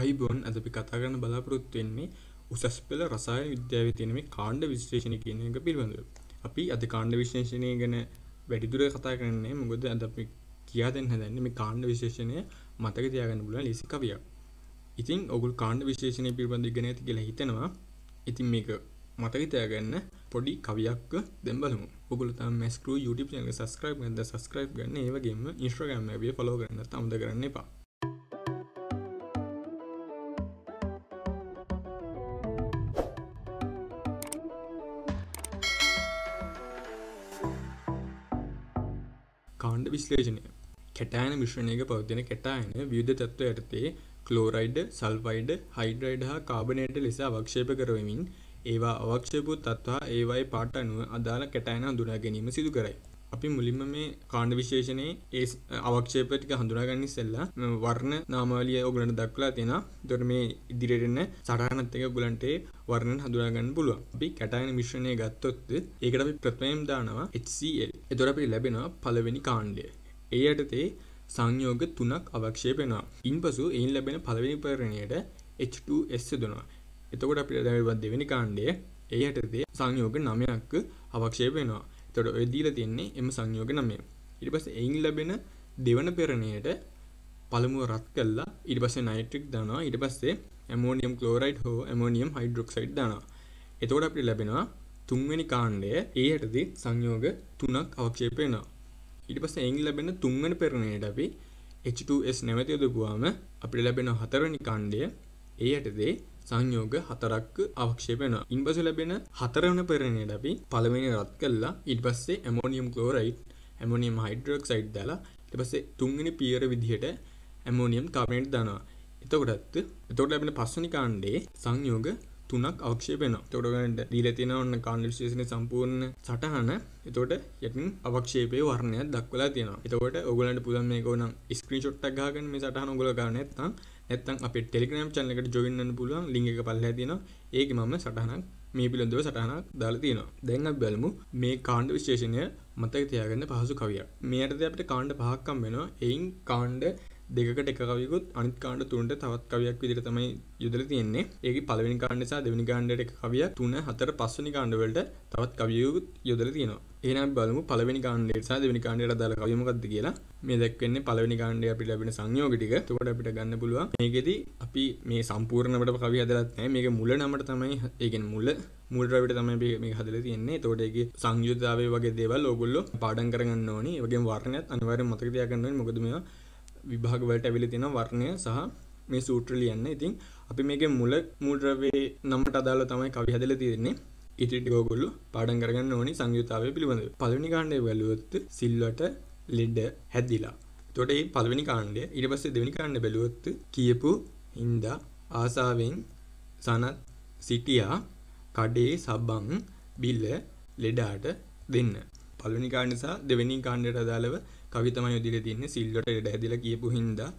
අයිබොන් ඇද අපි කතා කරන්න බලාපොරොත්තු වෙන්නේ උසස් පෙළ රසායන විද්‍යාවේ තියෙන මේ කාණ්ඩ විශ්ලේෂණය කියන එක පිළිබඳව. අපි අද කාණ්ඩ විශ්ලේෂණය ගැන වැඩිදුර කතා කරන්නේ මොකද අද අපි කියා දෙන්න හදන්නේ මේ කාණ්ඩ විශ්ලේෂණය මතක තියාගන්න පුළුවන් ලීසි කවියක්. ඉතින් ඔගොල්ලෝ කාණ්ඩ විශ්ලේෂණය පිළිබඳව ඉගෙන ඇති කියලා හිතනවා. ඉතින් මේක මතක තියාගන්න පොඩි කවියක් දැන් බලමු. ඔගොල්ලෝ තම මැස්ක්‍රූ YouTube channel එක subscribe කරන්න subscribe කරන්න ඒ වගේම Instagram එක follow කරන්න නැත්නම් අමතක කරන්න එපා. කාණ්ඩ විශ්ලේෂණය කැටෑන මිශ්‍රණයක පවතින කැටායන විධ තත්ත්ව යටතේ කලෝරයිඩ් සල්ෆයිඩ් හයිඩ්‍රයිඩ් හා කාබනයට ලෙස අවක්ෂේප කරවමින් ඒවා අවක්ෂපු තත්වා ඒවයි පාට අනුව අදාළ කැටෑන දුනා ගැනීම සිදු කරයි අපි මුලින්ම මේ කාණ්ඩ විශේෂණයේ ඒ අවක්ෂේප ටික හඳුනාගන්න ඉස්සෙල්ලා වර්ණ නාමාවලිය ඔයගලන්ට දක්වලා තියෙනවා. ඒතර මේ ඉදිරියට එන සටහනත් එක්ක ඔයගලන්ට වර්ණන් හඳුනා ගන්න පුළුවන්. අපි කැටයන මිශ්‍රණය ගත්තොත් ඒකට අපි ප්‍රථමයෙන් දානවා HCl. ඒතර අපිට ලැබෙනවා පළවෙනි කාණ්ඩය. ඒ යටතේ සංයෝග තුනක් අවක්ෂේප වෙනවා. ඉන්පසු එයින් ලැබෙන පළවෙනි පරිණණයට H2S යොදනවා. එතකොට අපිට ලැබෙන දෙවෙනි කාණ්ඩය ඒ යටතේ සංයෝග 9ක් අවක්ෂේප වෙනවා. තොට ඔයදීල තින්නේ එම සංයෝග නමය ඉරිපස එයින් ලබෙන දෙවන පෙරණයට පළමුුව රත් කල්ලා ඉරිපස නයිට්‍රික් දනවා ඉට පස්සේ ඇමෝනියම් කලෝරයිට් හෝ ඇමෝනියම් හයිඩරොක්සයිඩ් දනවා එතෝට අපි ලැබෙනවා තුන්වැනි කාණ්ඩය ඒයටද සංයෝග තුනක් අවක්ෂේපයනවා ඉට පස එං ලැබෙන තුන්වන පෙරණයට අපි H2S නැවතියොදපුවාම අපි ලැබෙන හතරනි කාණ්ඩය ඒයටදේ සංයෝග හතරක් අවක්ෂේප වෙනවා. ඉන්පසු ලැබෙන හතරවන පෙරණියට අපි පළවෙනි රත් කළා. ඊට පස්සේ ඇමෝනියම් ක්ලෝරයිඩ්, ඇමෝනියම් හයිඩ්‍රොක්සයිඩ් දාලා ඊට පස්සේ තුන්වෙනි පියර විදිහට ඇමෝනියම් කාබනේට් දානවා. එතකොටත් එතකොට ලැබෙන පස්වෙනි කාණ්ඩේ සංයෝග තුනක් අවක්ෂේප වෙනවා. එතකොට ගන්න දීලා තියෙන ඔන්න කාණ්ඩ විශේෂනේ සම්පූර්ණ සටහන. එතකොට යටින් අවක්ෂේපයේ වර්ණයක් දක්වලා තියෙනවා. එතකොට ඔයගොල්ලන්ට පුළුවන් මේක ඕනම් ස්ක්‍රීන්ෂොට් එකක් ගහගෙන මේ සටහන ඔයගොල්ලෝ ගන්න නැත්නම් ඇත්තන් අප ටෙලිග්‍රම් චනලකට ජොයින්න පුළුවන් ලිංග පල්ල තින ඒක මම සටහනක් මේ පිළඳව සටහනක් දාලා තියෙනවා දැන් අප බලමු මේ කාණ්ඩ විශේෂණය මතක තියාගන්න පහසු කවියක් මේ යටතේ අපිට කාණ්ඩ පහක්කම් වෙනවා එයින් කාණ්ඩ දෙකට එක කවිකුත් අනිත් කාණ්ඩ තුනට තවත් කවියක් විදිහට තමයි යොදලා තියෙන්නේ. ඒකේ පළවෙනි කාණ්ඩ සහ දෙවෙනි කාණ්ඩයට එක කවියක් 3 4 5 වෙනි කාණ්ඩ වලට තවත් කවියකුත් යොදලා තියෙනවා. එහෙනම් බලමු පළවෙනි කාණ්ඩයට සහ දෙවෙනි කාණ්ඩයට අදාළ කවිය මොකක්ද කියලා. මේ දැක්වෙන්නේ පළවෙනි කාණ්ඩයේ අපිට ලැබෙන සංයෝග ටික. එතකොට අපිට ගන්න පුළුවන් මේකෙදි අපි මේ සම්පූර්ණවට කවිය හදලත් නැහැ. මේකේ මුල නමට තමයි ඒ කියන්නේ මුල මුල් රවිට තමයි මේ හදලා තියෙන්නේ. එතකොට ඒකේ සංයුක්තතාවය වගේ දේවල් ඕගොල්ලෝ පාඩම් කරගන්න ඕනේ. ඒ වගේම වර්ණයත් අනිවාර්යෙන් මතක තියාගන්න ඕනේ. මොකද මේවා විභාගවලට ඇවිල තින වර්ණය සහ මේ සූට්‍ර ලියන්න ඉතින් අපි මේක මුල මුල්ද්‍රවේ නම්ට අදාල තමයි කවි හැදල තියෙන්නේ ඉතිටිකෝගොල්ලු පාඩන් කරගන්න ඕනි සංයුතාව පිළිබඳ පලනි කාණ්ඩය වැලුවොත් සිල්වට ලෙඩ හැදිලා තොට ඒ පලවෙනි කාණ්ඩය ඉට පස්සේ දෙවනි කාණ්ඩ බැලුවොත් කියපු හින්දා ආසාවෙන් සනත් සිටියා කඩේ සබ්බං බිල්ල ලෙඩාට දෙන්න පළවෙනි කාණ්ඩ සහ දෙවෙනි කාණ්ඩයට අදාළව කවි තමයි යොදිලා තින්නේ සිල්වට ලෙඩ හැදිලා කියපු හින්දා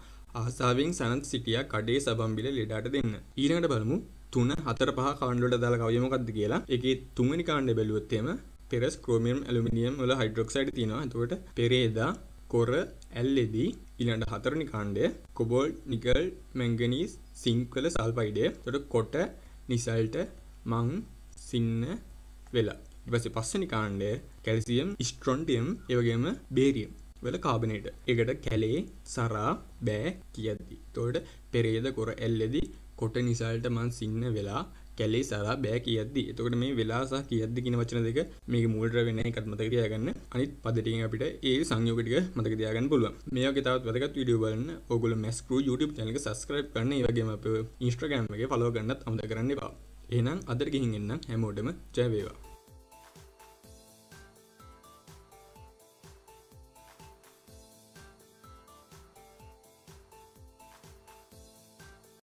ආසාවෙන් සනත් සිටියා කඩේ සබම්බිල ලෙඩට දෙන්න. ඊළඟට බලමු 3 4 5 කාණ්ඩ වලට අදාළ කවිය මොකක්ද කියලා. ඒකේ තුන්වෙනි කාණ්ඩය බැලුවොත් එම පෙරස් ක්‍රෝමියම් ඇලුමිනියම් වල හයිඩ්‍රොක්සයිඩ් තියෙනවා. එතකොට පෙරේදා කොර ඇල්ලෙදී ඊළඟ හතරනි කාණ්ඩය කොබෝල් නිකල් මැංගනීස් සිංක් වල සල්ෆයිඩය. එතකොට කොට නිසල්ට මං සින්න වෙලා ඉවස පස්සනි කාණ්ඩය කැල්සියම් ස්ට්‍රොන්ටියම් ඒවගේම බේරියම් වල කාබනට එකට කැලේ සරා බෑ කියද්දි. තොට පෙරේද කොර එල්ලෙදි කොට නිසාල්ට මන් සින්න වෙලා කැලේ සලා බෑ කියද්දි එතකට මේ වෙලාසා කියද්දි කියෙන වචන දෙක මේ මුල්ට වෙන කත්මතක දයාගන්න අනිත් පදටින් අපිට ඒ සංයෝකටික මතක දයාගන්න පුළුව මේ තවත් වැදගත් විඩිය බලන්න ඔගුල මස්කරු YouTube චනක සස්ක්‍රප් කරන්න වගේම අප ඉස්ට්‍රගෑම්ගේ පලෝගන්නත් අමද කරන්න බා එනම් අදර ගිහින්න්න හැමෝටම ජයවේවා